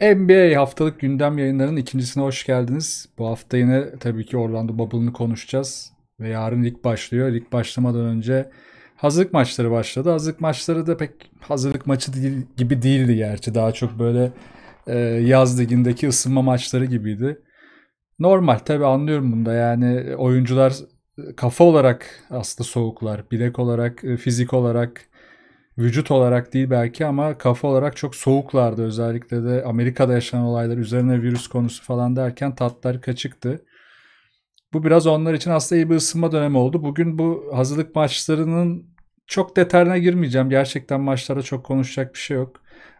NBA haftalık gündem yayınlarının ikincisine hoş geldiniz. Bu hafta yine tabii ki Orlando Bubble'ını konuşacağız. Ve yarın lig başlıyor. Lig başlamadan önce hazırlık maçları başladı. Hazırlık maçları da pek hazırlık maçı değil, gibi değildi gerçi. Daha çok böyle e, yaz ligindeki ısınma maçları gibiydi. Normal tabii anlıyorum bunda yani oyuncular kafa olarak aslında soğuklar. Bilek olarak, e, fizik olarak vücut olarak değil belki ama kafa olarak çok soğuklardı. Özellikle de Amerika'da yaşanan olaylar üzerine virüs konusu falan derken tatlar kaçıktı. Bu biraz onlar için aslında iyi bir ısınma dönemi oldu. Bugün bu hazırlık maçlarının çok detayına girmeyeceğim. Gerçekten maçlara çok konuşacak bir şey yok.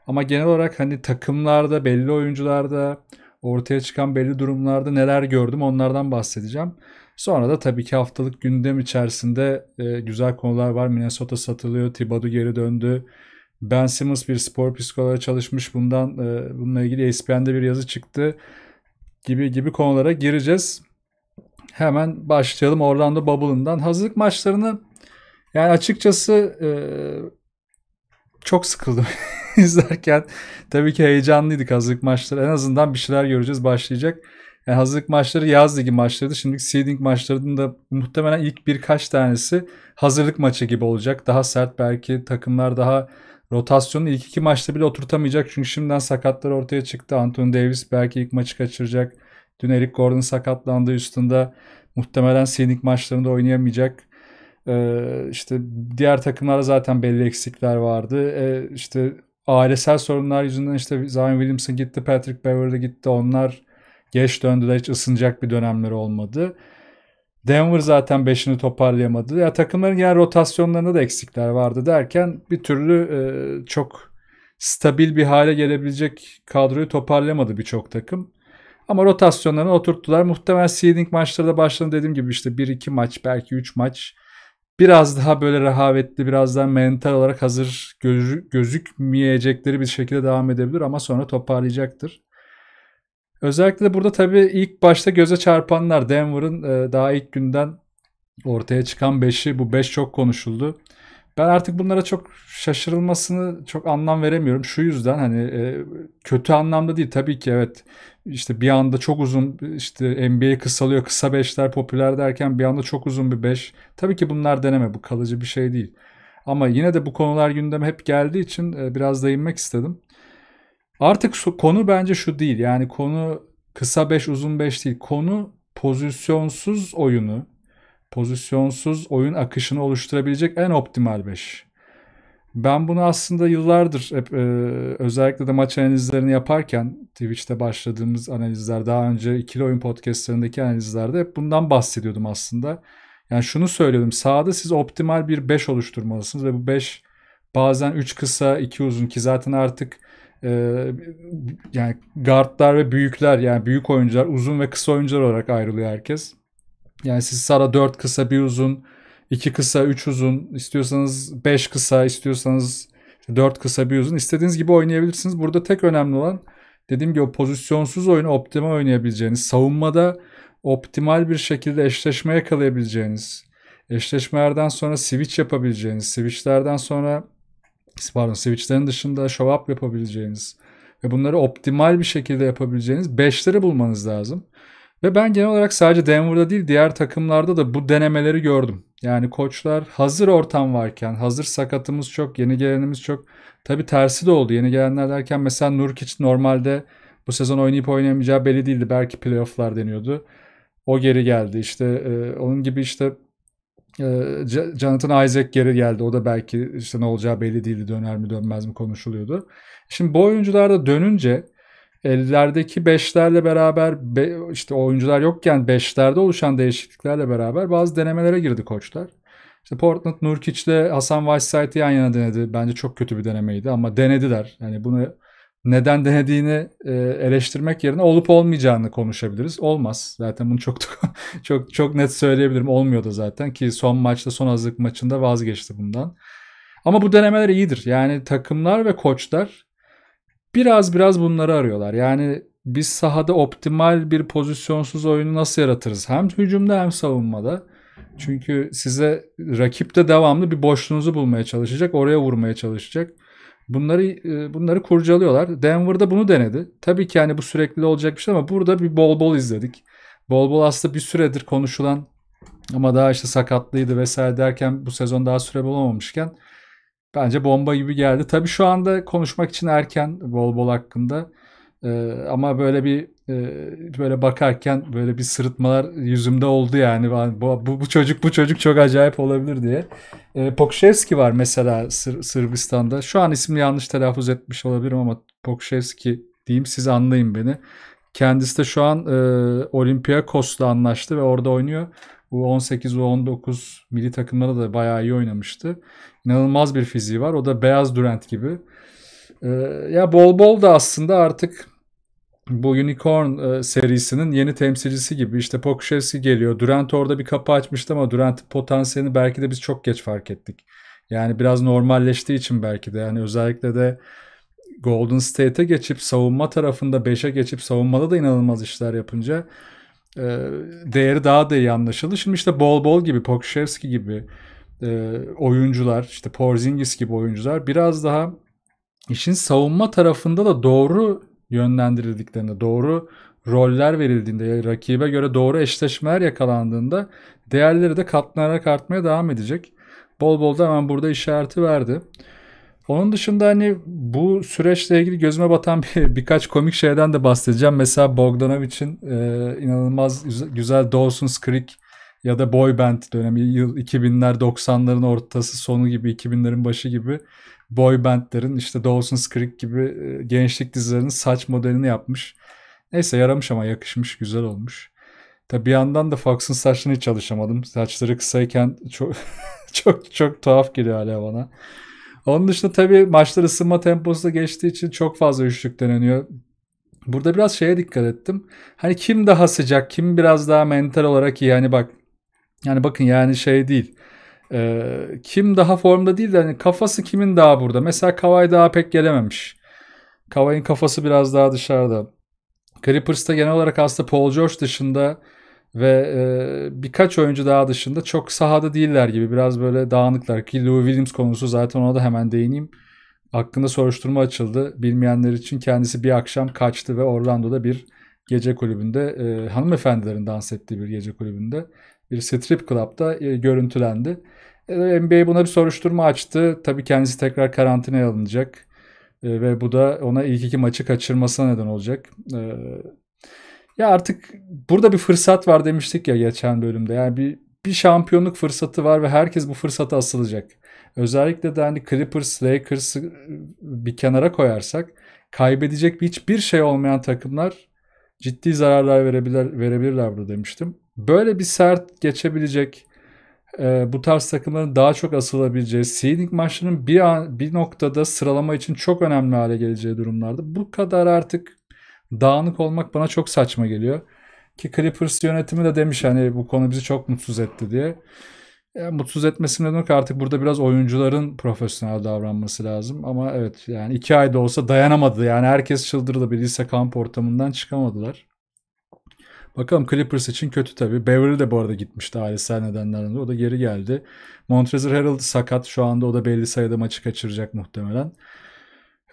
Ama genel olarak hani takımlarda, belli oyuncularda, ortaya çıkan belli durumlarda neler gördüm onlardan bahsedeceğim. Sonra da tabii ki haftalık gündem içerisinde e, güzel konular var. Minnesota satılıyor, Tibadu geri döndü. Ben Simmons bir spor psikoloğa çalışmış. Bundan e, bununla ilgili ESPN'de bir yazı çıktı gibi gibi konulara gireceğiz. Hemen başlayalım Orlando Bubble'ından. Hazırlık maçlarını yani açıkçası e, çok sıkıldım izlerken. Tabii ki heyecanlıydık hazırlık maçları. En azından bir şeyler göreceğiz başlayacak. Yani e, hazırlık maçları yaz ligi maçlarıydı. Şimdi seeding maçlarının da muhtemelen ilk birkaç tanesi hazırlık maçı gibi olacak. Daha sert belki takımlar daha rotasyonu ilk iki maçta bile oturtamayacak. Çünkü şimdiden sakatlar ortaya çıktı. Anthony Davis belki ilk maçı kaçıracak. Dün Eric Gordon sakatlandığı üstünde. Muhtemelen seeding maçlarında oynayamayacak. Ee, işte diğer takımlarda zaten belli eksikler vardı. Ee, işte ailesel sorunlar yüzünden işte Zion Williamson gitti, Patrick Beverly gitti. Onlar Geç döndüler hiç ısınacak bir dönemleri olmadı. Denver zaten beşini toparlayamadı. Ya takımların yani rotasyonlarında da eksikler vardı derken bir türlü e, çok stabil bir hale gelebilecek kadroyu toparlayamadı birçok takım. Ama rotasyonlarını oturttular. Muhtemel seeding maçları da başladı dediğim gibi işte 1-2 maç belki 3 maç. Biraz daha böyle rehavetli biraz daha mental olarak hazır gözü, gözükmeyecekleri bir şekilde devam edebilir ama sonra toparlayacaktır. Özellikle de burada tabii ilk başta göze çarpanlar Denver'ın e, daha ilk günden ortaya çıkan 5'i bu 5 çok konuşuldu. Ben artık bunlara çok şaşırılmasını çok anlam veremiyorum. Şu yüzden hani e, kötü anlamda değil tabii ki evet işte bir anda çok uzun işte NBA kısalıyor kısa beşler popüler derken bir anda çok uzun bir beş. Tabii ki bunlar deneme bu kalıcı bir şey değil. Ama yine de bu konular gündeme hep geldiği için e, biraz değinmek istedim. Artık su, konu bence şu değil. Yani konu kısa 5 uzun 5 değil. Konu pozisyonsuz oyunu, pozisyonsuz oyun akışını oluşturabilecek en optimal 5. Ben bunu aslında yıllardır hep, e, özellikle de maç analizlerini yaparken Twitch'te başladığımız analizler daha önce ikili oyun podcastlerindeki analizlerde hep bundan bahsediyordum aslında. Yani şunu söylüyordum sağda siz optimal bir 5 oluşturmalısınız ve bu 5 bazen 3 kısa 2 uzun ki zaten artık e, yani guardlar ve büyükler yani büyük oyuncular uzun ve kısa oyuncular olarak ayrılıyor herkes. Yani siz Sara 4 kısa bir uzun, 2 kısa 3 uzun istiyorsanız 5 kısa istiyorsanız 4 kısa bir uzun istediğiniz gibi oynayabilirsiniz. Burada tek önemli olan dediğim gibi o pozisyonsuz oyunu optimal oynayabileceğiniz, savunmada optimal bir şekilde eşleşme yakalayabileceğiniz, eşleşmelerden sonra switch yapabileceğiniz, switchlerden sonra pardon switchlerin dışında show up yapabileceğiniz ve bunları optimal bir şekilde yapabileceğiniz beşleri bulmanız lazım. Ve ben genel olarak sadece Denver'da değil diğer takımlarda da bu denemeleri gördüm. Yani koçlar hazır ortam varken, hazır sakatımız çok, yeni gelenimiz çok. tabi tersi de oldu. Yeni gelenler derken mesela Nurkic normalde bu sezon oynayıp oynayamayacağı belli değildi. Belki playofflar deniyordu. O geri geldi. İşte e, onun gibi işte ee, Jonathan Isaac geri geldi. O da belki işte ne olacağı belli değildi. Döner mi dönmez mi konuşuluyordu. Şimdi bu oyuncular da dönünce ellerdeki beşlerle beraber be, işte oyuncular yokken beşlerde oluşan değişikliklerle beraber bazı denemelere girdi koçlar. İşte Portland Nurkic'le Hasan Whiteside'i yan yana denedi. Bence çok kötü bir denemeydi ama denediler. Yani bunu neden denediğini e, eleştirmek yerine olup olmayacağını konuşabiliriz. Olmaz. Zaten bunu çok çok çok net söyleyebilirim. Olmuyordu zaten ki son maçta son hazırlık maçında vazgeçti bundan. Ama bu denemeler iyidir. Yani takımlar ve koçlar biraz biraz bunları arıyorlar. Yani biz sahada optimal bir pozisyonsuz oyunu nasıl yaratırız? Hem hücumda hem savunmada. Çünkü size rakip de devamlı bir boşluğunuzu bulmaya çalışacak, oraya vurmaya çalışacak. Bunları e, bunları kurcalıyorlar. Denver'da bunu denedi. Tabii ki hani bu sürekli olacak bir şey ama burada bir bol bol izledik. Bol bol aslında bir süredir konuşulan ama daha işte sakatlıydı vesaire derken bu sezon daha süre bulamamışken bence bomba gibi geldi. Tabii şu anda konuşmak için erken bol bol hakkında. Ee, ama böyle bir böyle bakarken böyle bir sırıtmalar yüzümde oldu yani. Bu, bu, bu çocuk bu çocuk çok acayip olabilir diye. E, Pokşevski var mesela Sır, Sırbistan'da. Şu an ismi yanlış telaffuz etmiş olabilirim ama Pokşevski diyeyim siz anlayın beni. Kendisi de şu an e, Olympiakos'la anlaştı ve orada oynuyor. bu 18 U19 milli takımlarda da bayağı iyi oynamıştı. İnanılmaz bir fiziği var. O da beyaz Durant gibi. E, ya bol bol da aslında artık bu Unicorn e, serisinin yeni temsilcisi gibi. işte Pokuševski geliyor. Durant orada bir kapı açmıştı ama Durant potansiyelini belki de biz çok geç fark ettik. Yani biraz normalleştiği için belki de yani özellikle de Golden State'e geçip savunma tarafında 5'e geçip savunmada da inanılmaz işler yapınca e, değeri daha da iyi anlaşıldı. Şimdi işte Bol Bol gibi, Pokuševski gibi e, oyuncular, işte Porzingis gibi oyuncular biraz daha işin savunma tarafında da doğru yönlendirildiklerinde, doğru roller verildiğinde, rakibe göre doğru eşleşmeler yakalandığında değerleri de katlanarak artmaya devam edecek. Bol bol da hemen burada işareti verdi. Onun dışında hani bu süreçle ilgili gözüme batan bir, birkaç komik şeyden de bahsedeceğim. Mesela Bogdanovic'in e, inanılmaz güzel Dawson's Creek ya da boy band dönemi yıl 2000'ler 90'ların ortası sonu gibi 2000'lerin başı gibi boy bandların işte Dawson's Creek gibi e, gençlik dizilerinin saç modelini yapmış. Neyse yaramış ama yakışmış, güzel olmuş. Tabi bir yandan da Fox'un saçlarını hiç alışamadım. Saçları kısayken çok çok çok tuhaf geliyor hala bana. Onun dışında tabi maçlar ısınma temposunda geçtiği için çok fazla üçlük deneniyor. Burada biraz şeye dikkat ettim. Hani kim daha sıcak, kim biraz daha mental olarak iyi. Yani bak yani bakın yani şey değil. Ee, kim daha formda değil de hani kafası kimin daha burada. Mesela Kavay daha pek gelememiş. Kavay'ın kafası biraz daha dışarıda. Clippers'ta genel olarak aslında Paul George dışında ve e, birkaç oyuncu daha dışında çok sahada değiller gibi. Biraz böyle dağınıklar ki Lou Williams konusu zaten ona da hemen değineyim. Hakkında soruşturma açıldı. Bilmeyenler için kendisi bir akşam kaçtı ve Orlando'da bir gece kulübünde e, hanımefendilerin dans ettiği bir gece kulübünde bir strip club'da e, görüntülendi. E, NBA buna bir soruşturma açtı. Tabii kendisi tekrar karantinaya alınacak. E, ve bu da ona ilk iki maçı kaçırmasına neden olacak. ya artık burada bir fırsat var demiştik ya geçen bölümde. Yani bir bir şampiyonluk fırsatı var ve herkes bu fırsata asılacak. Özellikle de hani Clippers, Lakers'ı bir kenara koyarsak kaybedecek hiçbir şey olmayan takımlar ciddi zararlar verebilir verebilirler burada demiştim. Böyle bir sert geçebilecek e, bu tarz takımların daha çok asılabileceği, seeding maçının bir, an, bir noktada sıralama için çok önemli hale geleceği durumlarda bu kadar artık dağınık olmak bana çok saçma geliyor. Ki Clippers yönetimi de demiş hani bu konu bizi çok mutsuz etti diye. Ya, e, mutsuz etmesinin demek artık burada biraz oyuncuların profesyonel davranması lazım. Ama evet yani iki ayda olsa dayanamadı. Yani herkes çıldırdı. Bilirse kamp ortamından çıkamadılar. Bakalım Clippers için kötü tabi. Beverly de bu arada gitmişti ailesel nedenlerden dolayı. O da geri geldi. Montrezl Harrell sakat. Şu anda o da belli sayıda maçı kaçıracak muhtemelen.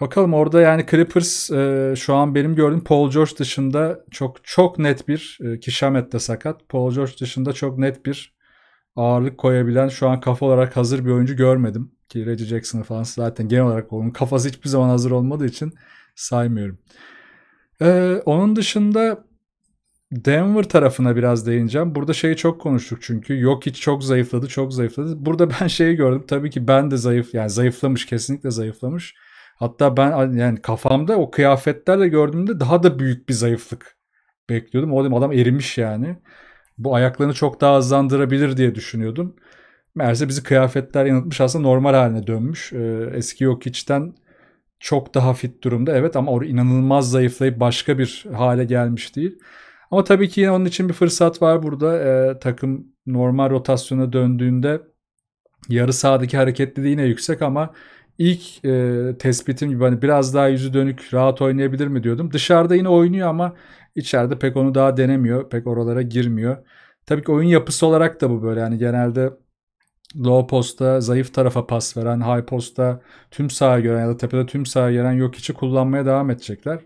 Bakalım orada yani Clippers e, şu an benim gördüğüm Paul George dışında çok çok net bir e, ki Şamet de sakat. Paul George dışında çok net bir ağırlık koyabilen şu an kafa olarak hazır bir oyuncu görmedim. Ki Reggie Jackson'ı falan zaten genel olarak onun kafası hiçbir zaman hazır olmadığı için saymıyorum. Ee, onun dışında Denver tarafına biraz değineceğim. Burada şeyi çok konuştuk çünkü. Yok hiç çok zayıfladı, çok zayıfladı. Burada ben şeyi gördüm. Tabii ki ben de zayıf, yani zayıflamış, kesinlikle zayıflamış. Hatta ben yani kafamda o kıyafetlerle gördüğümde daha da büyük bir zayıflık bekliyordum. O adam erimiş yani. Bu ayaklarını çok daha hızlandırabilir diye düşünüyordum. Meğerse bizi kıyafetler yanıltmış aslında normal haline dönmüş. Ee, eski yok içten çok daha fit durumda evet ama inanılmaz zayıflayıp başka bir hale gelmiş değil. Ama tabii ki yine onun için bir fırsat var burada. E, takım normal rotasyona döndüğünde yarı sahadaki hareketliliği yine yüksek ama ilk e, tespitim gibi hani biraz daha yüzü dönük rahat oynayabilir mi diyordum. Dışarıda yine oynuyor ama içeride pek onu daha denemiyor. Pek oralara girmiyor. Tabii ki oyun yapısı olarak da bu böyle. Yani genelde low posta zayıf tarafa pas veren, high posta tüm sağa gören ya da tepede tüm sağa gören yok içi kullanmaya devam edecekler.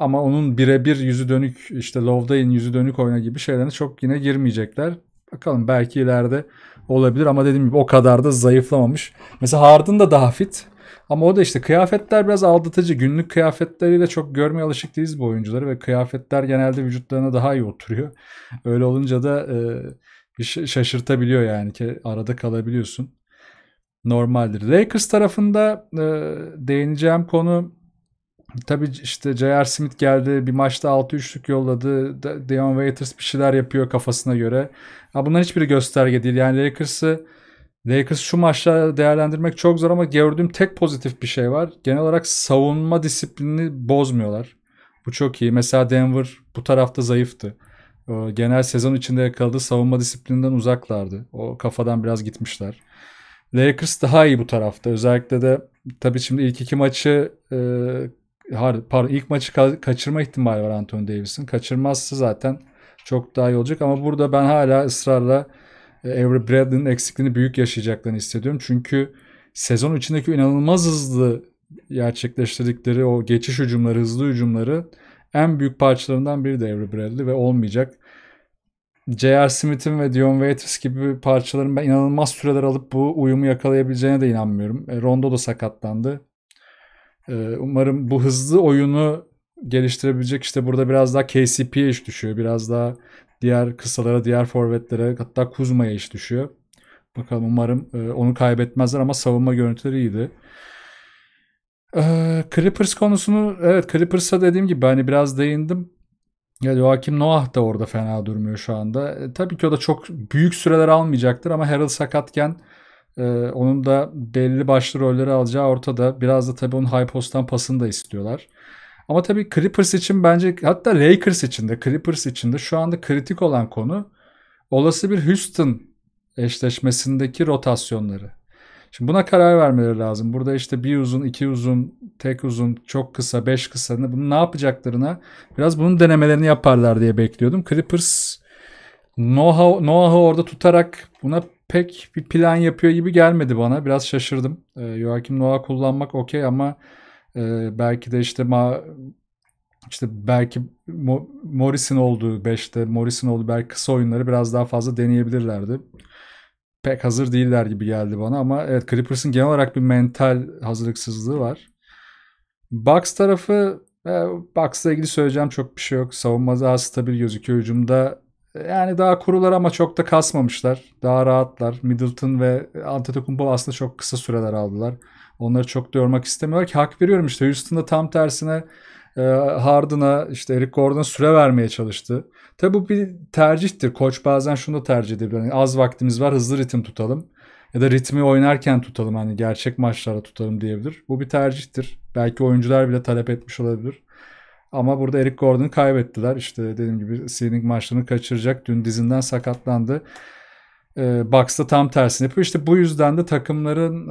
Ama onun birebir yüzü dönük işte Loveday'in yüzü dönük oyuna gibi şeylerine çok yine girmeyecekler. Bakalım belki ileride olabilir ama dediğim gibi o kadar da zayıflamamış. Mesela Harden da daha fit. Ama o da işte kıyafetler biraz aldatıcı. Günlük kıyafetleriyle çok görmeye alışık değiliz bu oyuncuları ve kıyafetler genelde vücutlarına daha iyi oturuyor. Öyle olunca da e, şaşırtabiliyor yani ki arada kalabiliyorsun. Normaldir. Lakers tarafında e, değineceğim konu Tabi işte J.R. Smith geldi bir maçta 6-3'lük yolladı. Deion Waiters bir şeyler yapıyor kafasına göre. Ya bunların hiçbiri gösterge değil. Yani Lakers'ı Lakers şu maçta değerlendirmek çok zor ama gördüğüm tek pozitif bir şey var. Genel olarak savunma disiplinini bozmuyorlar. Bu çok iyi. Mesela Denver bu tarafta zayıftı. Genel sezon içinde yakaladığı savunma disiplininden uzaklardı. O kafadan biraz gitmişler. Lakers daha iyi bu tarafta. Özellikle de tabii şimdi ilk iki maçı e, pardon ilk maçı ka- kaçırma ihtimali var Anthony Davis'in. Kaçırmazsa zaten çok daha iyi olacak ama burada ben hala ısrarla e, Avery Bradley'nin eksikliğini büyük yaşayacaklarını hissediyorum. Çünkü sezon içindeki inanılmaz hızlı gerçekleştirdikleri o geçiş hücumları, hızlı hücumları en büyük parçalarından biri de Avery Bradley ve olmayacak. J.R. Smith'in ve Dion Waiters gibi parçaların ben inanılmaz süreler alıp bu uyumu yakalayabileceğine de inanmıyorum. E, Rondo da sakatlandı. Ee, umarım bu hızlı oyunu geliştirebilecek işte burada biraz daha KCP'ye iş düşüyor. Biraz daha diğer kısalara, diğer forvetlere hatta Kuzma'ya iş düşüyor. Bakalım umarım e, onu kaybetmezler ama savunma görüntüleri iyiydi. Ee, Clippers konusunu evet Clippers'a dediğim gibi hani biraz değindim. Ya Joakim Noah da orada fena durmuyor şu anda. E, tabii ki o da çok büyük süreler almayacaktır ama Harold sakatken ee, onun da belli başlı rolleri alacağı ortada. Biraz da tabii onun high post'tan pasını da istiyorlar. Ama tabii Clippers için bence hatta Lakers için de Clippers için de şu anda kritik olan konu olası bir Houston eşleşmesindeki rotasyonları. Şimdi buna karar vermeleri lazım. Burada işte bir uzun, iki uzun, tek uzun, çok kısa, beş kısa hani bunu ne yapacaklarına biraz bunun denemelerini yaparlar diye bekliyordum. Clippers Noah'ı Noah orada tutarak buna pek bir plan yapıyor gibi gelmedi bana. Biraz şaşırdım. E, Joachim Noah kullanmak okey ama e, belki de işte ma işte belki Mo Morris'in olduğu 5'te Morris'in olduğu belki kısa oyunları biraz daha fazla deneyebilirlerdi. Pek hazır değiller gibi geldi bana ama evet Clippers'ın genel olarak bir mental hazırlıksızlığı var. Bucks tarafı e, Bucks'la ilgili söyleyeceğim çok bir şey yok. Savunma daha stabil gözüküyor. Hücumda yani daha kurular ama çok da kasmamışlar. Daha rahatlar. Middleton ve Antetokounmpo aslında çok kısa süreler aldılar. Onları çok da yormak istemiyorlar ki hak veriyorum işte Houston'da tam tersine e, Harden'a işte Eric Gordon'a süre vermeye çalıştı. Tabi bu bir tercihtir. Koç bazen şunu da tercih edebilir. Yani az vaktimiz var hızlı ritim tutalım. Ya da ritmi oynarken tutalım hani gerçek maçlara tutalım diyebilir. Bu bir tercihtir. Belki oyuncular bile talep etmiş olabilir. Ama burada Eric Gordon'u kaybettiler. İşte dediğim gibi seeding maçlarını kaçıracak. Dün dizinden sakatlandı. E, ee, Bucks'ta tam tersini yapıyor. İşte bu yüzden de takımların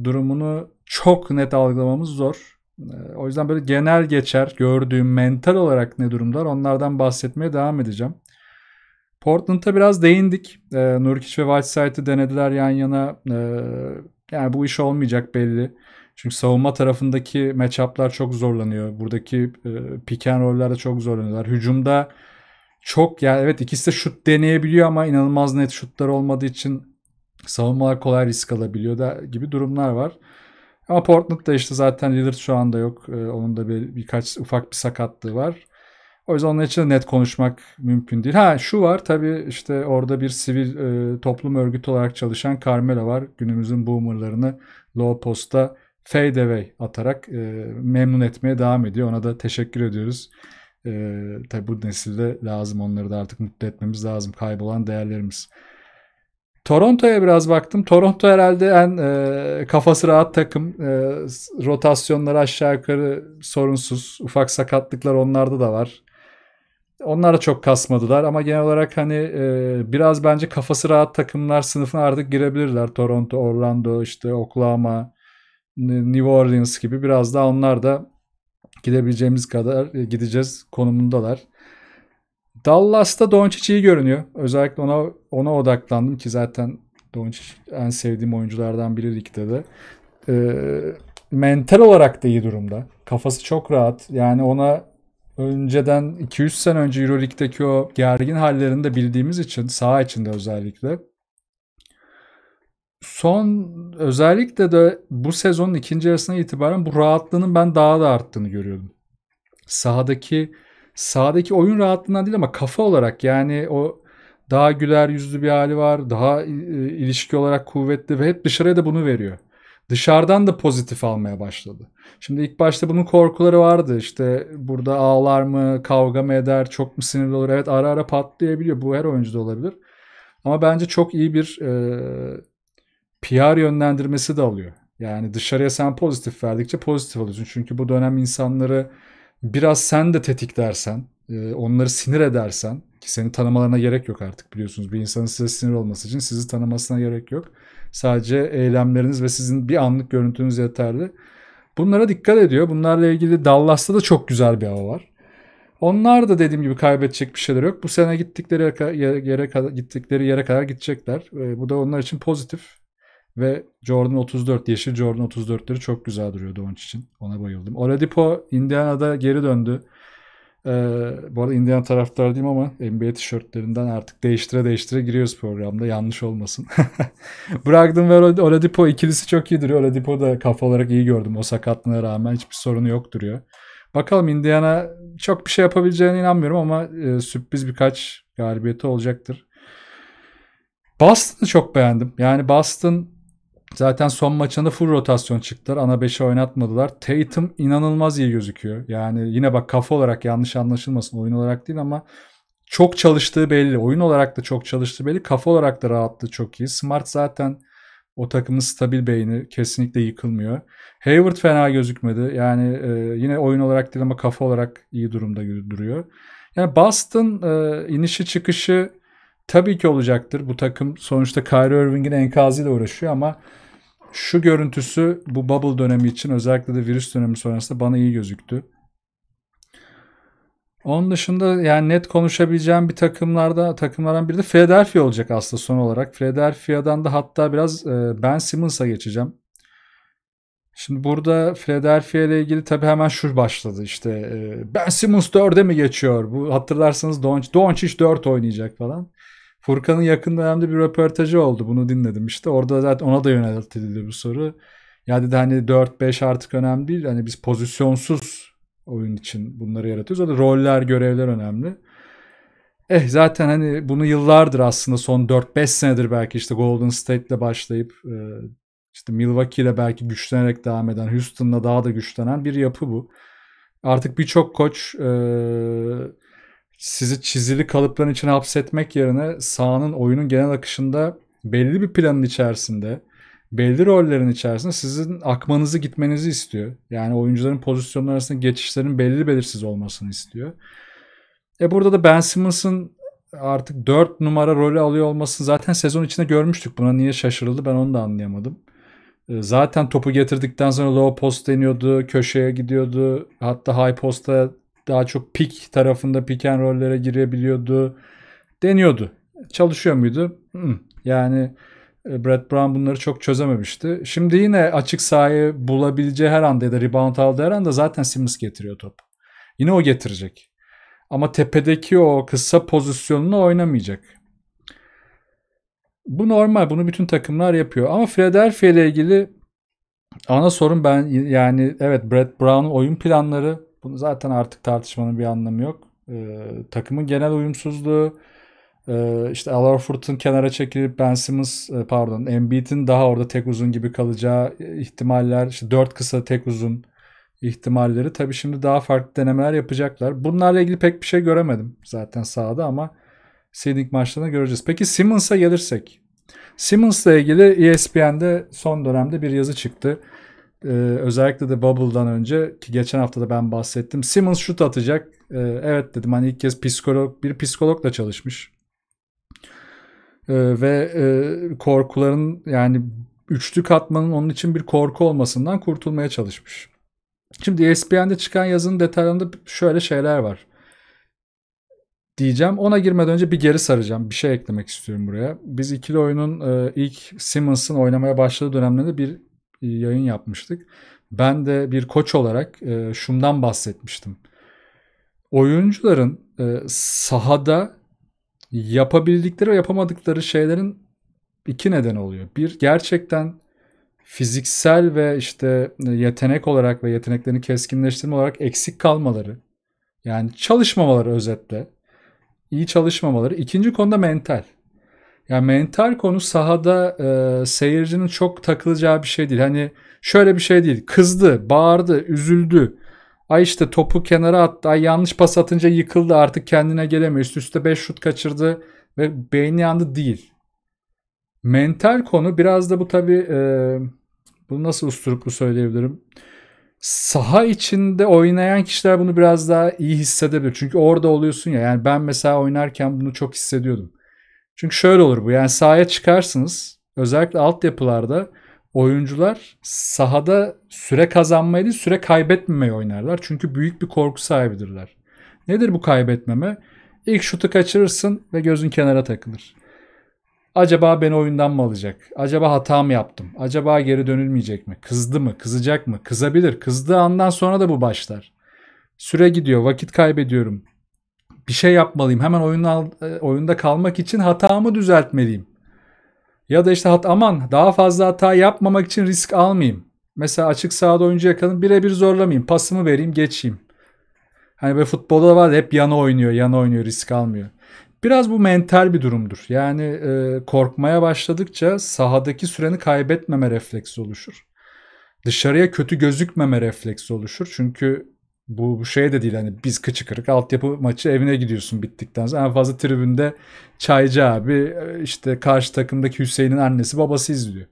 e, durumunu çok net algılamamız zor. E, o yüzden böyle genel geçer gördüğüm mental olarak ne durumlar onlardan bahsetmeye devam edeceğim. Portland'a biraz değindik. E, Nurkic ve Whiteside'ı denediler yan yana. E, yani bu iş olmayacak belli. Çünkü savunma tarafındaki matchup'lar çok zorlanıyor. Buradaki e, pick and roll'lerde çok zorlanıyorlar. Hücumda çok yani evet ikisi de şut deneyebiliyor ama inanılmaz net şutlar olmadığı için savunmalar kolay risk alabiliyor da gibi durumlar var. Ama Portland'da işte zaten Lillard şu anda yok. Ee, onun da bir, birkaç ufak bir sakatlığı var. O yüzden onun için de net konuşmak mümkün değil. Ha şu var tabi işte orada bir sivil e, toplum örgütü olarak çalışan Carmela var. Günümüzün boomerlarını low posta fade away atarak e, memnun etmeye devam ediyor. Ona da teşekkür ediyoruz. E, tabii bu nesilde lazım onları da artık mutlu etmemiz lazım. Kaybolan değerlerimiz. Toronto'ya biraz baktım. Toronto herhalde en e, kafası rahat takım. E, rotasyonları aşağı yukarı sorunsuz. Ufak sakatlıklar onlarda da var. Onlar da çok kasmadılar ama genel olarak hani e, biraz bence kafası rahat takımlar sınıfına artık girebilirler. Toronto, Orlando, işte Oklahoma, New Orleans gibi biraz daha onlar da gidebileceğimiz kadar e, gideceğiz konumundalar. Dallas'ta Doncic iyi görünüyor. Özellikle ona ona odaklandım ki zaten Doncic en sevdiğim oyunculardan biri ligde de. E, mental olarak da iyi durumda. Kafası çok rahat. Yani ona önceden 200 3 sene önce Euroleague'deki o gergin hallerini de bildiğimiz için saha içinde özellikle son özellikle de bu sezonun ikinci yarısına itibaren bu rahatlığının ben daha da arttığını görüyordum. Sahadaki sahadaki oyun rahatlığından değil ama kafa olarak yani o daha güler yüzlü bir hali var. Daha e, ilişki olarak kuvvetli ve hep dışarıya da bunu veriyor dışarıdan da pozitif almaya başladı. Şimdi ilk başta bunun korkuları vardı. İşte burada ağlar mı, kavga mı eder, çok mu sinirli olur? Evet ara ara patlayabiliyor. Bu her oyuncuda olabilir. Ama bence çok iyi bir e, PR yönlendirmesi de alıyor. Yani dışarıya sen pozitif verdikçe pozitif oluyorsun. Çünkü bu dönem insanları biraz sen de tetiklersen, e, onları sinir edersen ki senin tanımalarına gerek yok artık biliyorsunuz. Bir insanın size sinir olması için sizi tanımasına gerek yok. Sadece eylemleriniz ve sizin bir anlık görüntünüz yeterli. Bunlara dikkat ediyor. Bunlarla ilgili Dallas'ta da çok güzel bir hava var. Onlar da dediğim gibi kaybedecek bir şeyler yok. Bu sene gittikleri yere, yere gittikleri yere kadar gidecekler. E, bu da onlar için pozitif. Ve Jordan 34, yeşil Jordan 34'leri çok güzel duruyordu onun için. Ona bayıldım. Oladipo Indiana'da geri döndü. Ee, bu arada Indiana taraftar değilim ama NBA tişörtlerinden artık değiştire değiştire giriyoruz programda. Yanlış olmasın. Brogdon ve Oladipo ikilisi çok iyi duruyor. Oladipo da kafa olarak iyi gördüm. O sakatlığına rağmen hiçbir sorunu yok duruyor. Bakalım Indiana çok bir şey yapabileceğine inanmıyorum ama e, sürpriz birkaç galibiyeti olacaktır. Boston'ı çok beğendim. Yani Boston Zaten son maçında full rotasyon çıktılar. Ana 5'e oynatmadılar. Tatum inanılmaz iyi gözüküyor. Yani yine bak kafa olarak yanlış anlaşılmasın. Oyun olarak değil ama çok çalıştığı belli. Oyun olarak da çok çalıştığı belli. Kafa olarak da rahatlığı çok iyi. Smart zaten o takımın stabil beyni. Kesinlikle yıkılmıyor. Hayward fena gözükmedi. Yani e, yine oyun olarak değil ama kafa olarak iyi durumda duruyor. Yani Boston e, inişi çıkışı tabii ki olacaktır. Bu takım sonuçta Kyrie Irving'in enkazıyla uğraşıyor ama şu görüntüsü bu bubble dönemi için özellikle de virüs dönemi sonrasında bana iyi gözüktü. Onun dışında yani net konuşabileceğim bir takımlarda takımlardan biri de Philadelphia olacak aslında son olarak. Philadelphia'dan da hatta biraz e, Ben Simmons'a geçeceğim. Şimdi burada Philadelphia ile ilgili tabii hemen şu başladı işte e, Ben Simmons 4'e mi geçiyor? Bu hatırlarsanız Doncic Don 4 oynayacak falan. Furkan'ın yakın dönemde bir röportajı oldu. Bunu dinledim işte. Orada zaten ona da yöneltildi bu soru. Ya dedi hani 4-5 artık önemli değil. Hani biz pozisyonsuz oyun için bunları yaratıyoruz. O da roller, görevler önemli. Eh zaten hani bunu yıllardır aslında son 4-5 senedir belki işte Golden State ile başlayıp e, işte Milwaukee ile belki güçlenerek devam eden, Houston'la daha da güçlenen bir yapı bu. Artık birçok koç e, sizi çizili kalıpların içine hapsetmek yerine sahanın oyunun genel akışında belli bir planın içerisinde belli rollerin içerisinde sizin akmanızı gitmenizi istiyor. Yani oyuncuların pozisyonlar arasında geçişlerin belli belirsiz olmasını istiyor. E burada da Ben Simmons'ın artık 4 numara rolü alıyor olmasını zaten sezon içinde görmüştük. Buna niye şaşırıldı ben onu da anlayamadım. E, zaten topu getirdikten sonra low post deniyordu, köşeye gidiyordu. Hatta high posta daha çok pik tarafında piken and roll'lere girebiliyordu. Deniyordu. Çalışıyor muydu? Hı. Yani e, Brad Brown bunları çok çözememişti. Şimdi yine açık sahayı bulabileceği her anda ya da rebound aldığı her anda zaten Simmons getiriyor top. Yine o getirecek. Ama tepedeki o kısa pozisyonunu oynamayacak. Bu normal. Bunu bütün takımlar yapıyor. Ama Philadelphia ile ilgili ana sorun ben yani evet Brad Brown'un oyun planları bunu zaten artık tartışmanın bir anlamı yok. E, takımın genel uyumsuzluğu, e, işte Al Horford'un kenara çekilip Ben Simmons e, pardon Embiid'in daha orada tek uzun gibi kalacağı e, ihtimaller, işte 4 kısa tek uzun ihtimalleri. Tabii şimdi daha farklı denemeler yapacaklar. Bunlarla ilgili pek bir şey göremedim zaten sahada ama seeding maçlarını göreceğiz. Peki Simmons'a gelirsek. Simmons'la ilgili ESPN'de son dönemde bir yazı çıktı. Ee, özellikle de Bubble'dan önce ki geçen hafta da ben bahsettim. Simmons şut atacak. Ee, evet dedim hani ilk kez psikolog bir psikologla çalışmış. Ee, ve e, korkuların yani üçlük atmanın onun için bir korku olmasından kurtulmaya çalışmış. Şimdi ESPN'de çıkan yazının detaylarında şöyle şeyler var diyeceğim. Ona girmeden önce bir geri saracağım. Bir şey eklemek istiyorum buraya. Biz ikili oyunun e, ilk Simmons'ın oynamaya başladığı dönemlerinde bir yayın yapmıştık. Ben de bir koç olarak e, şundan bahsetmiştim. Oyuncuların e, sahada yapabildikleri ve yapamadıkları şeylerin iki nedeni oluyor. Bir gerçekten fiziksel ve işte e, yetenek olarak ve yeteneklerini keskinleştirme olarak eksik kalmaları. Yani çalışmamaları özetle. İyi çalışmamaları. İkinci konuda mental. Yani mental konu sahada e, seyircinin çok takılacağı bir şey değil. Hani şöyle bir şey değil. Kızdı, bağırdı, üzüldü. Ay işte topu kenara attı. Ay yanlış pas atınca yıkıldı artık kendine gelemiyor. Üst üste 5 şut kaçırdı ve beyni yandı değil. Mental konu biraz da bu tabii e, bunu nasıl usturuplu söyleyebilirim. Saha içinde oynayan kişiler bunu biraz daha iyi hissedebilir. Çünkü orada oluyorsun ya. Yani ben mesela oynarken bunu çok hissediyordum. Çünkü şöyle olur bu. Yani sahaya çıkarsınız. Özellikle altyapılarda oyuncular sahada süre kazanmayı değil süre kaybetmemeyi oynarlar. Çünkü büyük bir korku sahibidirler. Nedir bu kaybetmeme? İlk şutu kaçırırsın ve gözün kenara takılır. Acaba beni oyundan mı alacak? Acaba hata mı yaptım? Acaba geri dönülmeyecek mi? Kızdı mı? Kızacak mı? Kızabilir. Kızdığı andan sonra da bu başlar. Süre gidiyor. Vakit kaybediyorum bir şey yapmalıyım. Hemen oyunda, e, oyunda kalmak için hatamı düzeltmeliyim. Ya da işte hat, aman daha fazla hata yapmamak için risk almayayım. Mesela açık sahada oyuncu yakalım birebir zorlamayayım. Pasımı vereyim geçeyim. Hani böyle futbolda da var hep yana oynuyor yana oynuyor risk almıyor. Biraz bu mental bir durumdur. Yani e, korkmaya başladıkça sahadaki süreni kaybetmeme refleksi oluşur. Dışarıya kötü gözükmeme refleksi oluşur. Çünkü bu, bu şey de değil hani biz kıçı kırık altyapı maçı evine gidiyorsun bittikten sonra. En fazla tribünde Çaycı abi e, işte karşı takımdaki Hüseyin'in annesi babası izliyor.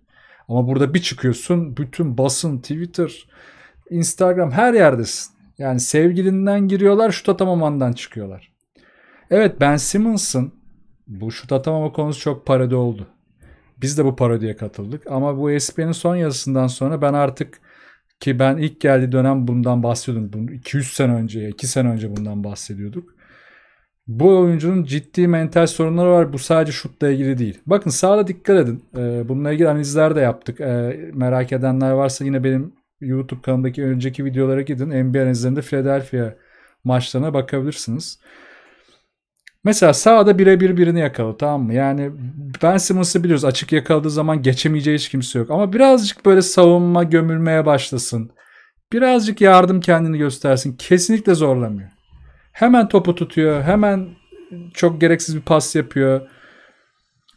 Ama burada bir çıkıyorsun bütün basın, Twitter, Instagram her yerdesin. Yani sevgilinden giriyorlar şut atamamandan çıkıyorlar. Evet Ben Simmons'ın bu şut atamama konusu çok parodi oldu. Biz de bu parodiye katıldık ama bu ESPN'in son yazısından sonra ben artık ki ben ilk geldiği dönem bundan bahsediyordum. 200 sene önce, 2 sene önce bundan bahsediyorduk. Bu oyuncunun ciddi mental sorunları var. Bu sadece şutla ilgili değil. Bakın sağda dikkat edin. Ee, bununla ilgili analizler de yaptık. Ee, merak edenler varsa yine benim YouTube kanalımdaki önceki videolara gidin. NBA analizlerinde Philadelphia maçlarına bakabilirsiniz. Mesela sağda birebir birini yakaladı tamam mı? Yani Ben Simmons'ı biliyoruz açık yakaladığı zaman geçemeyeceği hiç kimse yok. Ama birazcık böyle savunma gömülmeye başlasın. Birazcık yardım kendini göstersin. Kesinlikle zorlamıyor. Hemen topu tutuyor. Hemen çok gereksiz bir pas yapıyor.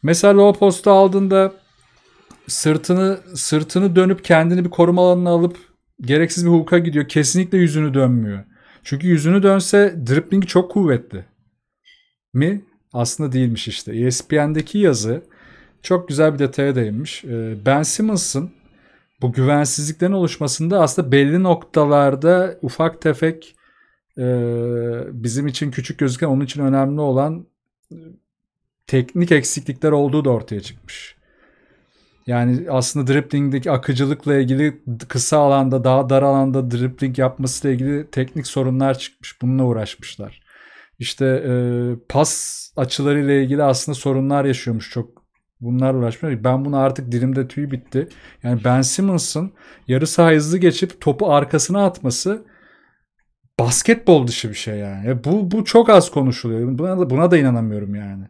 Mesela low postu aldığında sırtını sırtını dönüp kendini bir koruma alanına alıp gereksiz bir hukuka gidiyor. Kesinlikle yüzünü dönmüyor. Çünkü yüzünü dönse dribblingi çok kuvvetli mi? Aslında değilmiş işte. ESPN'deki yazı çok güzel bir detaya değinmiş. Ee, ben Simmons'ın bu güvensizliklerin oluşmasında aslında belli noktalarda ufak tefek e, bizim için küçük gözüken onun için önemli olan e, teknik eksiklikler olduğu da ortaya çıkmış. Yani aslında driplingdeki akıcılıkla ilgili kısa alanda daha dar alanda dripling yapmasıyla ilgili teknik sorunlar çıkmış. Bununla uğraşmışlar. İşte e, pas ile ilgili aslında sorunlar yaşıyormuş çok. bunlarla uğraşmıyor. Ben bunu artık dilimde tüy bitti. Yani Ben Simmons'ın yarı saha hızlı geçip topu arkasına atması basketbol dışı bir şey yani. E, bu bu çok az konuşuluyor. Buna da, buna da inanamıyorum yani.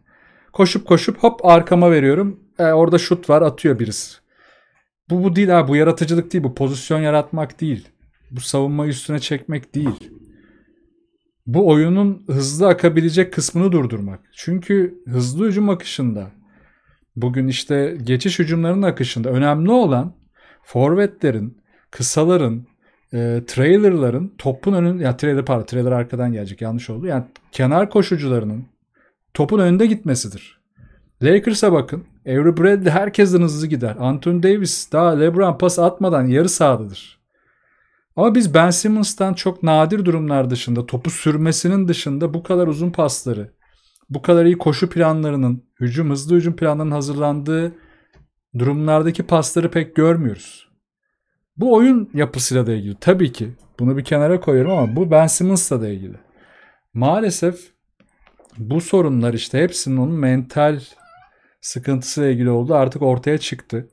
Koşup koşup hop arkama veriyorum. E, orada şut var atıyor birisi. Bu bu değil abi. Bu yaratıcılık değil. Bu pozisyon yaratmak değil. Bu savunma üstüne çekmek değil bu oyunun hızlı akabilecek kısmını durdurmak. Çünkü hızlı hücum akışında bugün işte geçiş hücumlarının akışında önemli olan forvetlerin, kısaların, e, trailerların topun önün ya trailer pardon trailer arkadan gelecek yanlış oldu. Yani kenar koşucularının topun önünde gitmesidir. Lakers'a bakın. Avery Bradley herkesten hızlı gider. Anthony Davis daha LeBron pas atmadan yarı sahadadır. Ama biz Ben Simmons'tan çok nadir durumlar dışında topu sürmesinin dışında bu kadar uzun pasları, bu kadar iyi koşu planlarının, hücum hızlı hücum planlarının hazırlandığı durumlardaki pasları pek görmüyoruz. Bu oyun yapısıyla da ilgili tabii ki. Bunu bir kenara koyuyorum ama bu Ben Simmons'la da ilgili. Maalesef bu sorunlar işte hepsinin onun mental sıkıntısıyla ilgili oldu. Artık ortaya çıktı.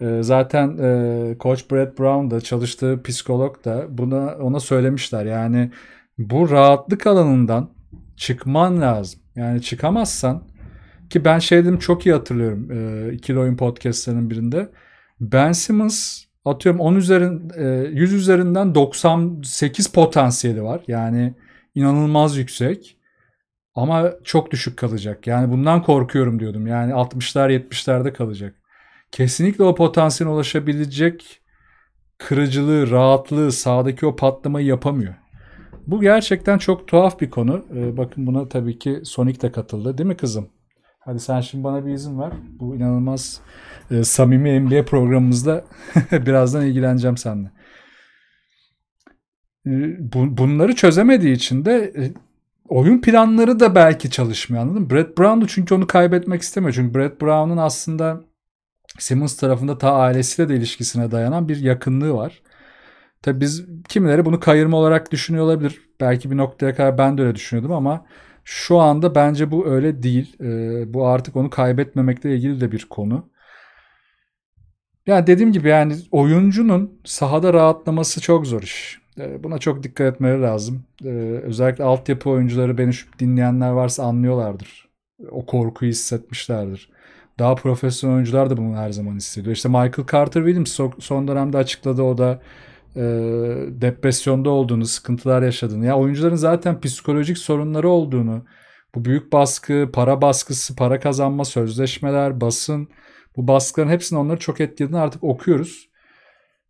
Ee, zaten e, Coach Brad Brown da çalıştığı psikolog da buna ona söylemişler. Yani bu rahatlık alanından çıkman lazım. Yani çıkamazsan ki ben şey dedim çok iyi hatırlıyorum e, ikili oyun podcastlerinin birinde. Ben Simmons atıyorum 10 üzerin, e, 100 üzerinden 98 potansiyeli var. Yani inanılmaz yüksek ama çok düşük kalacak. Yani bundan korkuyorum diyordum. Yani 60'lar 70'lerde kalacak kesinlikle o potansiyele ulaşabilecek kırıcılığı, rahatlığı, sağdaki o patlamayı yapamıyor. Bu gerçekten çok tuhaf bir konu. Ee, bakın buna tabii ki Sonic de katıldı değil mi kızım? Hadi sen şimdi bana bir izin ver. Bu inanılmaz e, samimi NBA programımızda birazdan ilgileneceğim seninle. Ee, bunları çözemediği için de e, oyun planları da belki çalışmıyor anladın mı? Brett Brown'du çünkü onu kaybetmek istemiyor. Çünkü Brett Brown'un aslında Simmons tarafında ta ailesiyle de ilişkisine dayanan bir yakınlığı var. Tabi biz kimileri bunu kayırma olarak düşünüyor olabilir. Belki bir noktaya kadar ben de öyle düşünüyordum ama şu anda bence bu öyle değil. Ee, bu artık onu kaybetmemekle ilgili de bir konu. Yani dediğim gibi yani oyuncunun sahada rahatlaması çok zor iş. Ee, buna çok dikkat etmeleri lazım. Ee, özellikle altyapı oyuncuları beni şu dinleyenler varsa anlıyorlardır. O korkuyu hissetmişlerdir. Daha profesyonel oyuncular da bunu her zaman hissediyor. İşte Michael Carter Williams son dönemde açıkladı o da e, depresyonda olduğunu, sıkıntılar yaşadığını. Ya oyuncuların zaten psikolojik sorunları olduğunu, bu büyük baskı, para baskısı, para kazanma, sözleşmeler, basın bu baskıların hepsini onları çok etkilediğini artık okuyoruz.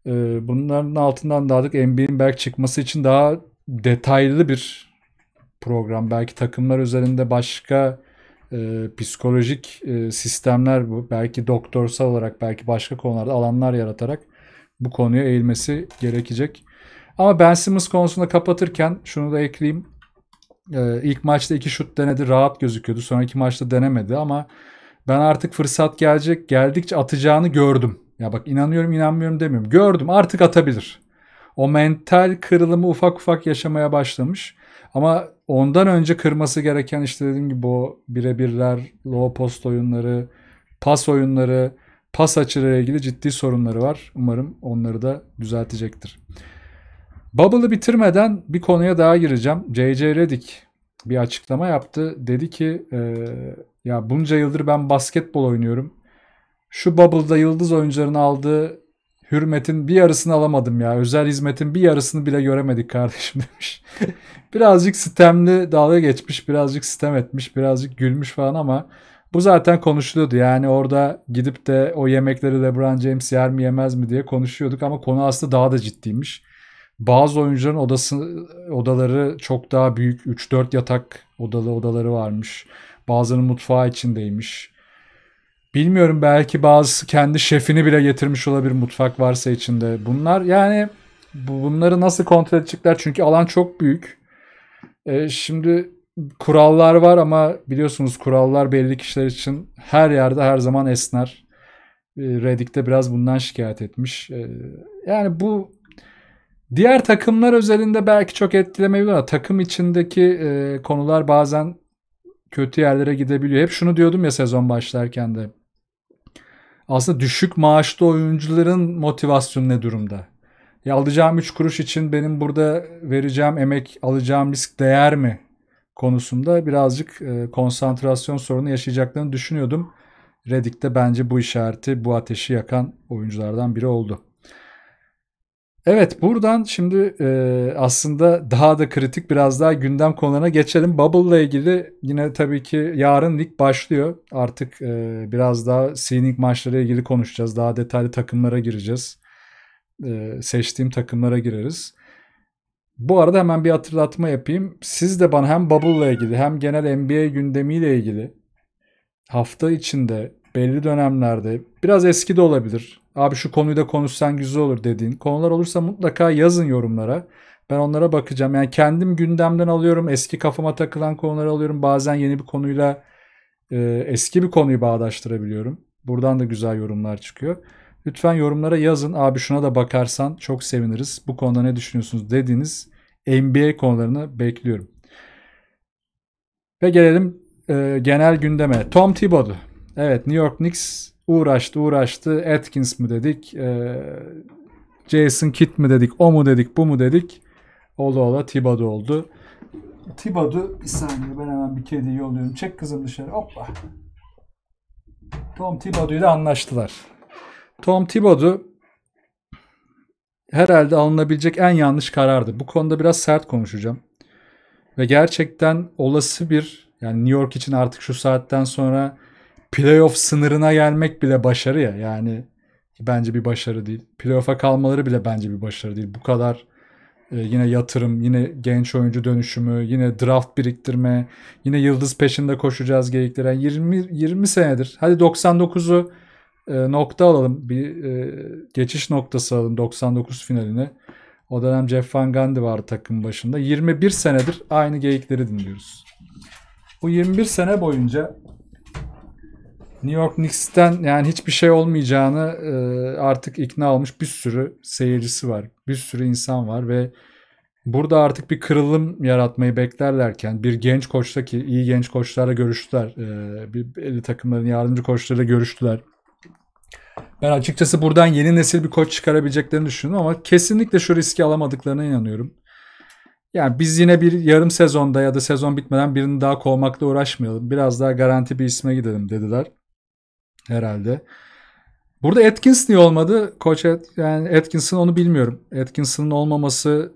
E, bunların altından da artık NBA'in belki çıkması için daha detaylı bir program. Belki takımlar üzerinde başka e, psikolojik e, sistemler bu. Belki doktorsal olarak belki başka konularda alanlar yaratarak bu konuya eğilmesi gerekecek. Ama Ben Simmons konusunda kapatırken şunu da ekleyeyim. E, ilk maçta iki şut denedi rahat gözüküyordu. Sonraki maçta denemedi ama ben artık fırsat gelecek geldikçe atacağını gördüm. Ya bak inanıyorum inanmıyorum demiyorum. Gördüm artık atabilir. O mental kırılımı ufak ufak yaşamaya başlamış. Ama ondan önce kırması gereken işte dediğim gibi o birebirler, low post oyunları, pas oyunları, pas açıyla ilgili ciddi sorunları var. Umarım onları da düzeltecektir. Bubble'ı bitirmeden bir konuya daha gireceğim. JJ Redick bir açıklama yaptı. Dedi ki e, ya bunca yıldır ben basketbol oynuyorum. Şu Bubble'da yıldız oyuncuların aldığı hürmetin bir yarısını alamadım ya. Özel hizmetin bir yarısını bile göremedik kardeşim demiş. birazcık sistemli dalga geçmiş, birazcık sistem etmiş, birazcık gülmüş falan ama bu zaten konuşuluyordu. Yani orada gidip de o yemekleri LeBron James yer mi yemez mi diye konuşuyorduk ama konu aslında daha da ciddiymiş. Bazı oyuncuların odası odaları çok daha büyük 3-4 yatak odalı odaları varmış. Bazılarının mutfağı içindeymiş. Bilmiyorum belki bazı kendi şefini bile getirmiş olabilir mutfak varsa içinde. Bunlar yani bunları nasıl kontrol edecekler? Çünkü alan çok büyük. E, şimdi kurallar var ama biliyorsunuz kurallar belli kişiler için her yerde her zaman esner. E, Reddick'te biraz bundan şikayet etmiş. E, yani bu diğer takımlar özelinde belki çok etkilemeyebilir ama takım içindeki e, konular bazen kötü yerlere gidebiliyor. Hep şunu diyordum ya sezon başlarken de aslında düşük maaşlı oyuncuların motivasyonu ne durumda? Ya alacağım 3 kuruş için benim burada vereceğim emek, alacağım risk değer mi konusunda birazcık e, konsantrasyon sorunu yaşayacaklarını düşünüyordum. de bence bu işareti, bu ateşi yakan oyunculardan biri oldu. Evet buradan şimdi e, aslında daha da kritik biraz daha gündem konularına geçelim. Bubble ile ilgili yine tabii ki yarın lig başlıyor. Artık e, biraz daha seeding maçları ilgili konuşacağız. Daha detaylı takımlara gireceğiz. E, seçtiğim takımlara gireriz. Bu arada hemen bir hatırlatma yapayım. Siz de bana hem Bubble ile ilgili hem genel NBA gündemiyle ilgili hafta içinde belli dönemlerde biraz eski de olabilir abi şu konuyu da konuşsan güzel olur dediğin konular olursa mutlaka yazın yorumlara. Ben onlara bakacağım. Yani kendim gündemden alıyorum. Eski kafama takılan konuları alıyorum. Bazen yeni bir konuyla e, eski bir konuyu bağdaştırabiliyorum. Buradan da güzel yorumlar çıkıyor. Lütfen yorumlara yazın. Abi şuna da bakarsan çok seviniriz. Bu konuda ne düşünüyorsunuz dediğiniz NBA konularını bekliyorum. Ve gelelim e, genel gündeme. Tom Thibodeau. Evet New York Knicks uğraştı uğraştı Atkins mi dedik e, Jason Kidd mi dedik o mu dedik bu mu dedik ola ola Tibadu oldu. Tibadu, bir saniye ben hemen bir kedi yolluyorum. Çek kızım dışarı hoppa. Tom Tibadu ile anlaştılar. Tom Tibadu, herhalde alınabilecek en yanlış karardı. Bu konuda biraz sert konuşacağım. Ve gerçekten olası bir yani New York için artık şu saatten sonra playoff sınırına gelmek bile başarı ya. Yani bence bir başarı değil. Playoff'a kalmaları bile bence bir başarı değil. Bu kadar e, yine yatırım, yine genç oyuncu dönüşümü, yine draft biriktirme, yine yıldız peşinde koşacağız geyiklere. Yani 20 20 senedir. Hadi 99'u e, nokta alalım. Bir e, geçiş noktası alalım 99 finaline. O dönem Jeff Van Gundy vardı takım başında. 21 senedir aynı geyikleri dinliyoruz. Bu 21 sene boyunca New York Knicks'ten yani hiçbir şey olmayacağını e, artık ikna olmuş bir sürü seyircisi var. Bir sürü insan var ve burada artık bir kırılım yaratmayı beklerlerken bir genç koçta ki iyi genç koçlarla görüştüler. E, bir, takımların yardımcı koçlarıyla görüştüler. Ben açıkçası buradan yeni nesil bir koç çıkarabileceklerini düşünüyorum ama kesinlikle şu riski alamadıklarına inanıyorum. Yani biz yine bir yarım sezonda ya da sezon bitmeden birini daha kovmakla uğraşmayalım. Biraz daha garanti bir isme gidelim dediler herhalde. Burada Atkins niye olmadı? Koç At, yani Atkins'ın onu bilmiyorum. Atkins'ın olmaması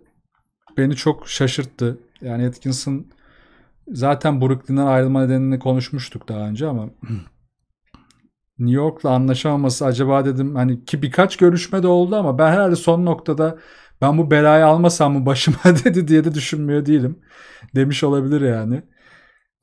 beni çok şaşırttı. Yani Atkins'ın zaten Brooklyn'den ayrılma nedenini konuşmuştuk daha önce ama New York'la anlaşamaması acaba dedim hani ki birkaç görüşme de oldu ama ben herhalde son noktada ben bu belayı almasam mı başıma dedi diye de düşünmüyor değilim. Demiş olabilir yani.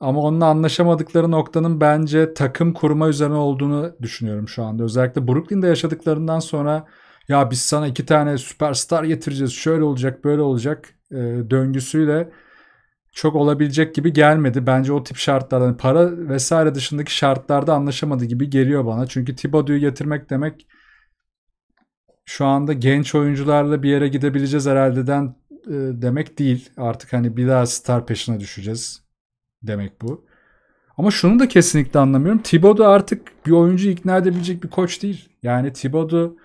Ama onunla anlaşamadıkları noktanın bence takım kurma üzerine olduğunu düşünüyorum şu anda. Özellikle Brooklyn'de yaşadıklarından sonra ya biz sana iki tane süperstar getireceğiz şöyle olacak böyle olacak e, döngüsüyle çok olabilecek gibi gelmedi. Bence o tip şartlardan hani para vesaire dışındaki şartlarda anlaşamadı gibi geliyor bana. Çünkü Thibodeau'yu getirmek demek şu anda genç oyuncularla bir yere gidebileceğiz herhaldeden e, demek değil. Artık hani bir daha star peşine düşeceğiz demek bu. Ama şunu da kesinlikle anlamıyorum. Thibodeau artık bir oyuncu ikna edebilecek bir koç değil. Yani Thibodeau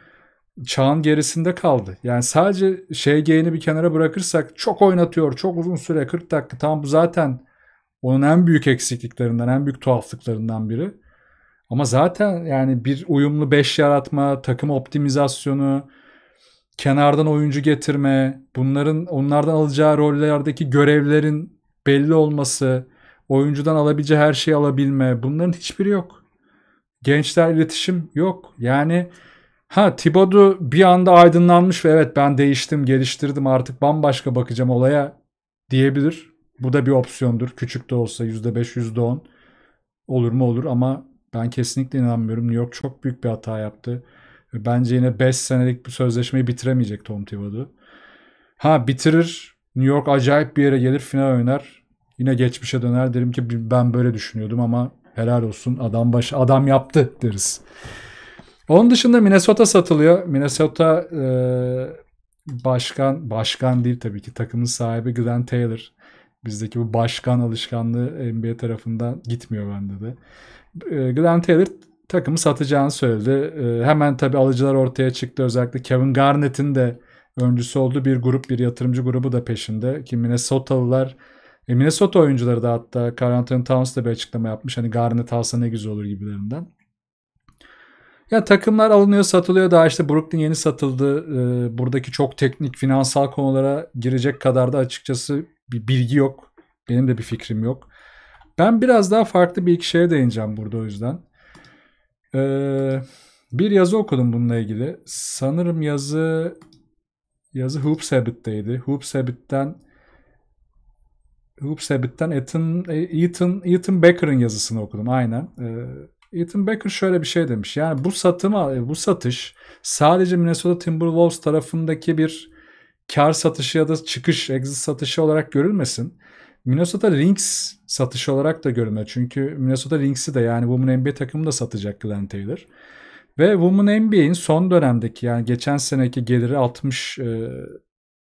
çağın gerisinde kaldı. Yani sadece şey şeyini bir kenara bırakırsak çok oynatıyor, çok uzun süre 40 dakika. Tam bu zaten onun en büyük eksikliklerinden, en büyük tuhaflıklarından biri. Ama zaten yani bir uyumlu 5 yaratma, takım optimizasyonu, kenardan oyuncu getirme, bunların onlardan alacağı rollerdeki görevlerin belli olması, oyuncudan alabileceği her şeyi alabilme bunların hiçbiri yok. Gençler iletişim yok. Yani ha Thibodeau bir anda aydınlanmış ve evet ben değiştim, geliştirdim artık bambaşka bakacağım olaya diyebilir. Bu da bir opsiyondur. Küçük de olsa %5, %10 olur mu olur ama ben kesinlikle inanmıyorum. New York çok büyük bir hata yaptı. Bence yine 5 senelik bir sözleşmeyi bitiremeyecek Tom Thibodeau. Ha bitirir. New York acayip bir yere gelir final oynar. Yine geçmişe döner derim ki ben böyle düşünüyordum ama helal olsun adam baş adam yaptı deriz. Onun dışında Minnesota satılıyor. Minnesota e, başkan başkan değil tabii ki takımın sahibi Glenn Taylor. Bizdeki bu başkan alışkanlığı NBA tarafından gitmiyor bende de. E, Glenn Taylor takımı satacağını söyledi. E, hemen tabii alıcılar ortaya çıktı. Özellikle Kevin Garnett'in de öncüsü olduğu bir grup, bir yatırımcı grubu da peşinde. Ki Minnesota'lılar e, Minnesota oyuncuları da hatta Carl Towns da bir açıklama yapmış. Hani Garnet alsa ne güzel olur gibilerinden. Ya takımlar alınıyor satılıyor daha işte Brooklyn yeni satıldı. E, buradaki çok teknik finansal konulara girecek kadar da açıkçası bir bilgi yok. Benim de bir fikrim yok. Ben biraz daha farklı bir iki şeye değineceğim burada o yüzden. Ee, bir yazı okudum bununla ilgili. Sanırım yazı yazı Hoops Habit'teydi. Hoops Habit'ten Hoops Habit'ten Ethan, e, Ethan, Ethan Becker'ın yazısını okudum aynen. E, Ethan Baker şöyle bir şey demiş. Yani bu satım, e, bu satış sadece Minnesota Timberwolves tarafındaki bir kar satışı ya da çıkış, exit satışı olarak görülmesin. Minnesota Lynx satışı olarak da görülme. Çünkü Minnesota Lynx'i de yani Women NBA takımı da satacak Glenn Taylor. Ve Women NBA'in son dönemdeki yani geçen seneki geliri 60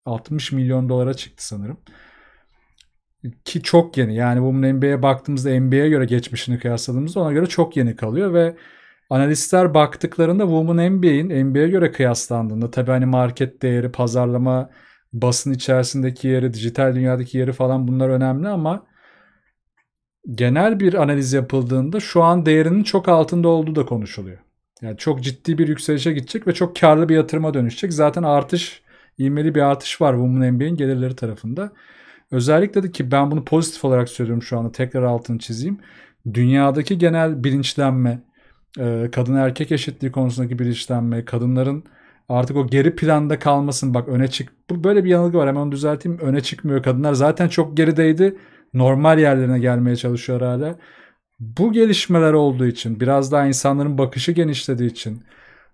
60 milyon dolara çıktı sanırım ki çok yeni. Yani bunun NBA'ye baktığımızda NBA'ye göre geçmişini kıyasladığımızda ona göre çok yeni kalıyor ve analistler baktıklarında Women NBA'in NBA'ye göre kıyaslandığında tabii hani market değeri, pazarlama, basın içerisindeki yeri, dijital dünyadaki yeri falan bunlar önemli ama genel bir analiz yapıldığında şu an değerinin çok altında olduğu da konuşuluyor. Yani çok ciddi bir yükselişe gidecek ve çok karlı bir yatırıma dönüşecek. Zaten artış, ivmeli bir artış var Women NBA'in gelirleri tarafında. Özellikle de ki ben bunu pozitif olarak söylüyorum şu anda tekrar altını çizeyim. Dünyadaki genel bilinçlenme, e, kadın erkek eşitliği konusundaki bilinçlenme, kadınların artık o geri planda kalmasın bak öne çık. Bu böyle bir yanılgı var hemen onu düzelteyim. Öne çıkmıyor kadınlar zaten çok gerideydi. Normal yerlerine gelmeye çalışıyor hala. Bu gelişmeler olduğu için biraz daha insanların bakışı genişlediği için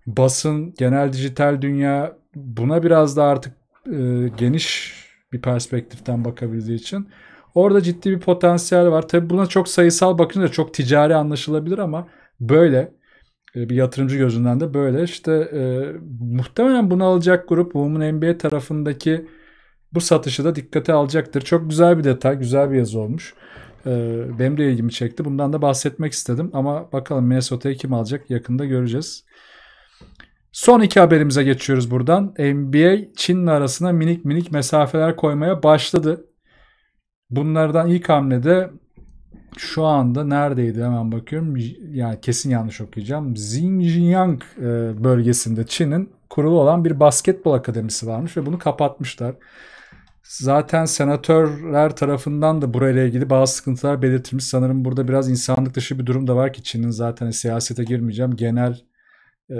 basın, genel dijital dünya buna biraz da artık e, geniş bir perspektiften bakabildiği için. Orada ciddi bir potansiyel var. Tabi buna çok sayısal bakınca çok ticari anlaşılabilir ama böyle e, bir yatırımcı gözünden de böyle işte e, muhtemelen bunu alacak grup Women NBA tarafındaki bu satışı da dikkate alacaktır. Çok güzel bir detay, güzel bir yazı olmuş. E, benim de ilgimi çekti. Bundan da bahsetmek istedim ama bakalım Minnesota'yı kim alacak yakında göreceğiz. Son iki haberimize geçiyoruz buradan. NBA Çin'le arasına minik minik mesafeler koymaya başladı. Bunlardan ilk hamlede şu anda neredeydi hemen bakıyorum. Yani kesin yanlış okuyacağım. Xinjiang e, bölgesinde Çin'in kurulu olan bir basketbol akademisi varmış ve bunu kapatmışlar. Zaten senatörler tarafından da burayla ilgili bazı sıkıntılar belirtilmiş. Sanırım burada biraz insanlık dışı bir durum da var ki Çin'in zaten siyasete girmeyeceğim. Genel e,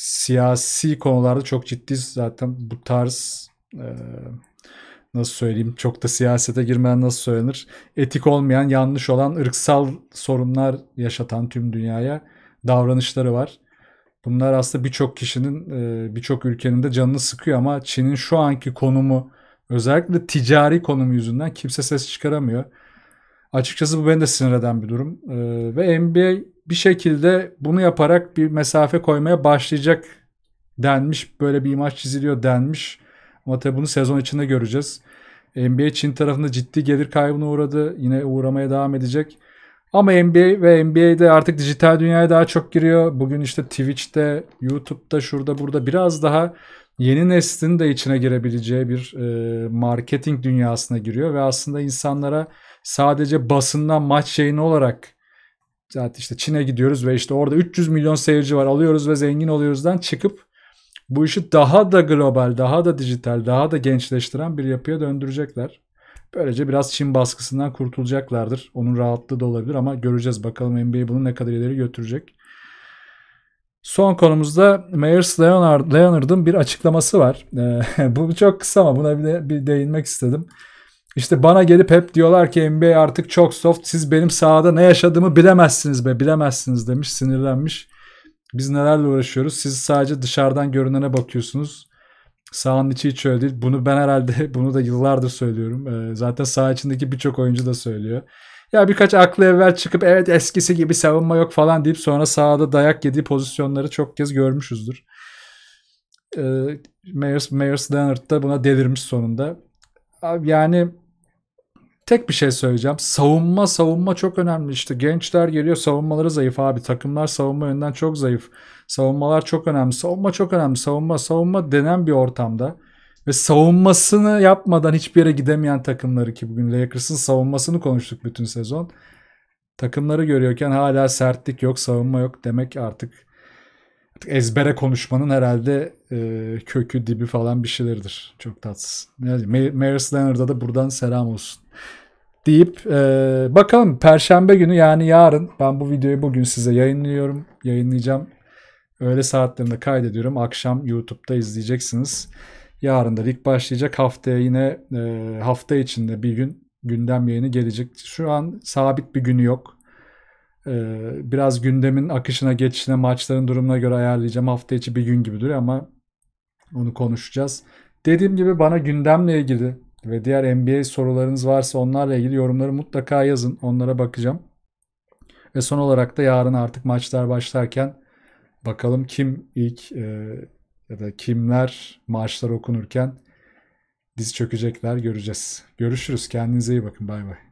siyasi konularda çok ciddi zaten bu tarz e, nasıl söyleyeyim çok da siyasete girmeyen nasıl söylenir etik olmayan yanlış olan ırksal sorunlar yaşatan tüm dünyaya davranışları var. Bunlar aslında birçok kişinin e, birçok ülkenin de canını sıkıyor ama Çin'in şu anki konumu özellikle ticari konumu yüzünden kimse ses çıkaramıyor. Açıkçası bu beni de sinir eden bir durum. Ee, ve NBA bir şekilde bunu yaparak bir mesafe koymaya başlayacak denmiş. Böyle bir imaj çiziliyor denmiş. Ama tabii bunu sezon içinde göreceğiz. NBA Çin tarafında ciddi gelir kaybına uğradı. Yine uğramaya devam edecek. Ama NBA ve NBA'de artık dijital dünyaya daha çok giriyor. Bugün işte Twitch'te, YouTube'da, şurada, burada biraz daha yeni neslin de içine girebileceği bir e, marketing dünyasına giriyor ve aslında insanlara sadece basından maç yayını olarak zaten işte Çin'e gidiyoruz ve işte orada 300 milyon seyirci var alıyoruz ve zengin oluyoruzdan çıkıp bu işi daha da global, daha da dijital, daha da gençleştiren bir yapıya döndürecekler. Böylece biraz Çin baskısından kurtulacaklardır. Onun rahatlığı da olabilir ama göreceğiz bakalım NBA bunu ne kadar ileri götürecek. Son konumuzda Myers Leonard, Leonard'ın bir açıklaması var. Ee, bu çok kısa ama buna bir, de, bir değinmek istedim. İşte bana gelip hep diyorlar ki NBA artık çok soft. Siz benim sahada ne yaşadığımı bilemezsiniz be. Bilemezsiniz demiş. Sinirlenmiş. Biz nelerle uğraşıyoruz. Siz sadece dışarıdan görünene bakıyorsunuz. Sahanın içi hiç öyle değil. Bunu ben herhalde bunu da yıllardır söylüyorum. Ee, zaten saha içindeki birçok oyuncu da söylüyor. Ya birkaç aklı evvel çıkıp evet eskisi gibi savunma yok falan deyip sonra sahada dayak yediği pozisyonları çok kez görmüşüzdür. E, ee, Mayers, Leonard da buna delirmiş sonunda. Abi yani Tek bir şey söyleyeceğim. Savunma savunma çok önemli işte. Gençler geliyor savunmaları zayıf abi. Takımlar savunma yönden çok zayıf. Savunmalar çok önemli. Savunma çok önemli. Savunma savunma denen bir ortamda. Ve savunmasını yapmadan hiçbir yere gidemeyen takımları ki bugün Lakers'ın savunmasını konuştuk bütün sezon. Takımları görüyorken hala sertlik yok, savunma yok demek artık, artık ezbere konuşmanın herhalde e, kökü, dibi falan bir şeylerdir. Çok tatsız. Ne diyeyim? Maris Leonard'a da buradan selam olsun deyip e, bakalım perşembe günü yani yarın ben bu videoyu bugün size yayınlıyorum. Yayınlayacağım. Öğle saatlerinde kaydediyorum. Akşam YouTube'da izleyeceksiniz. Yarın da lig başlayacak. Haftaya yine e, hafta içinde bir gün gündem yayını gelecek. Şu an sabit bir günü yok. E, biraz gündemin akışına geçişine maçların durumuna göre ayarlayacağım. Hafta içi bir gün gibi duruyor ama onu konuşacağız. Dediğim gibi bana gündemle ilgili ve diğer NBA sorularınız varsa onlarla ilgili yorumları mutlaka yazın. Onlara bakacağım. Ve son olarak da yarın artık maçlar başlarken bakalım kim ilk e, ya da kimler maçlar okunurken diz çökecekler göreceğiz. Görüşürüz. Kendinize iyi bakın. Bay bay.